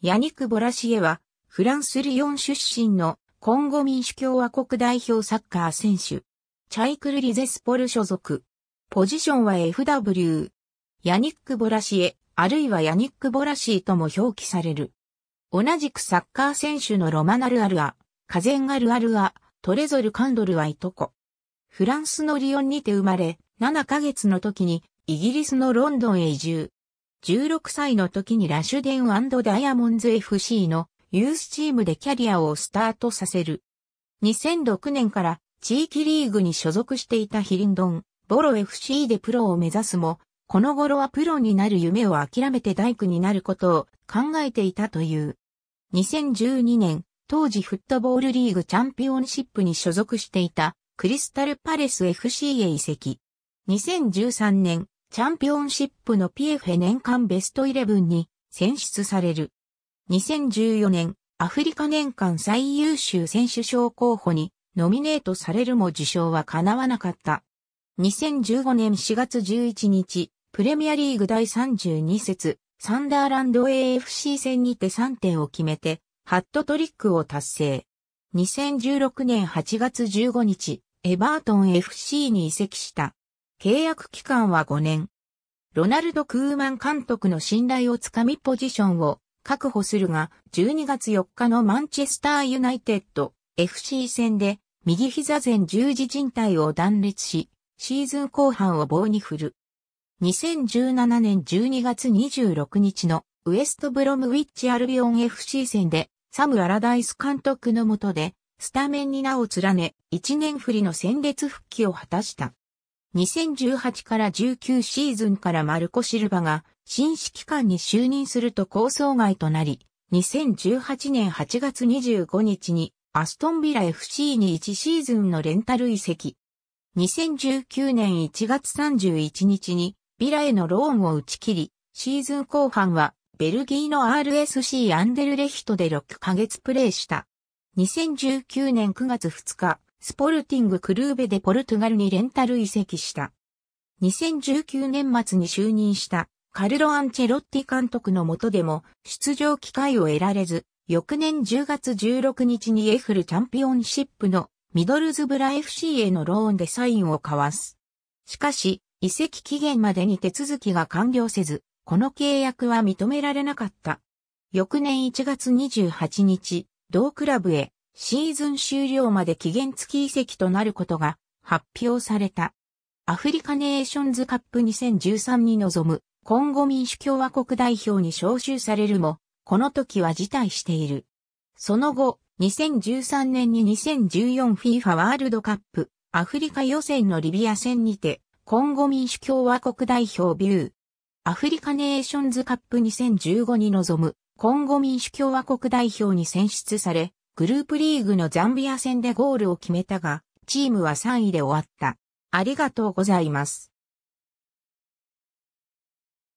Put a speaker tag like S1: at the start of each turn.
S1: ヤニク・ボラシエは、フランス・リヨン出身のコンゴ民主共和国代表サッカー選手。チャイクル・リゼスポル所属。ポジションは FW。ヤニック・ボラシエ、あるいはヤニック・ボラシーとも表記される。同じくサッカー選手のロマナル・アルア、カゼン・ガル・アルア、トレゾル・カンドルはいとこ。フランスのリヨンにて生まれ、7ヶ月の時にイギリスのロンドンへ移住。16歳の時にラシュデンダイヤモンズ FC のユースチームでキャリアをスタートさせる。2006年から地域リーグに所属していたヒリンドン、ボロ FC でプロを目指すも、この頃はプロになる夢を諦めて大工になることを考えていたという。2012年、当時フットボールリーグチャンピオンシップに所属していたクリスタルパレス FC へ移籍。2013年、チャンピオンシップのピエフェ年間ベストイレブンに選出される。2014年、アフリカ年間最優秀選手賞候補にノミネートされるも受賞は叶わなかった。2015年4月11日、プレミアリーグ第32節、サンダーランド AFC 戦にて3点を決めて、ハットトリックを達成。2016年8月15日、エバートン FC に移籍した。契約期間は5年。ロナルド・クーマン監督の信頼をつかみポジションを確保するが、12月4日のマンチェスター・ユナイテッド FC 戦で右膝前十字靭帯を断裂し、シーズン後半を棒に振る。2017年12月26日のウエストブロムウィッチアルビオン FC 戦でサム・アラダイス監督の下でスタメンに名を連ね1年振りの戦列復帰を果たした。2018から19シーズンからマルコ・シルバが新指揮官に就任すると構想外となり、2018年8月25日にアストンビラ FC に1シーズンのレンタル移籍。2019年1月31日にビラへのローンを打ち切り、シーズン後半はベルギーの RSC アンデルレヒトで6ヶ月プレーした。2019年9月2日、スポルティングクルーベでポルトガルにレンタル移籍した。2019年末に就任したカルロ・アンチェロッティ監督の下でも出場機会を得られず、翌年10月16日にエフルチャンピオンシップのミドルズブラ FC へのローンでサインを交わす。しかし、移籍期限までに手続きが完了せず、この契約は認められなかった。翌年1月28日、同クラブへシーズン終了まで期限付き移籍となることが発表された。アフリカネーションズカップ2013に臨むコンゴ民主共和国代表に招集されるも、この時は辞退している。その後、2013年に 2014FIFA ワールドカップアフリカ予選のリビア戦にて、コンゴ民主共和国代表ビュー。アフリカネーションズカップ2015に臨むコンゴ民主共和国代表に選出され、グループリーグのザンビア戦でゴールを決めたが、チームは3位で終わった。ありがとうございます。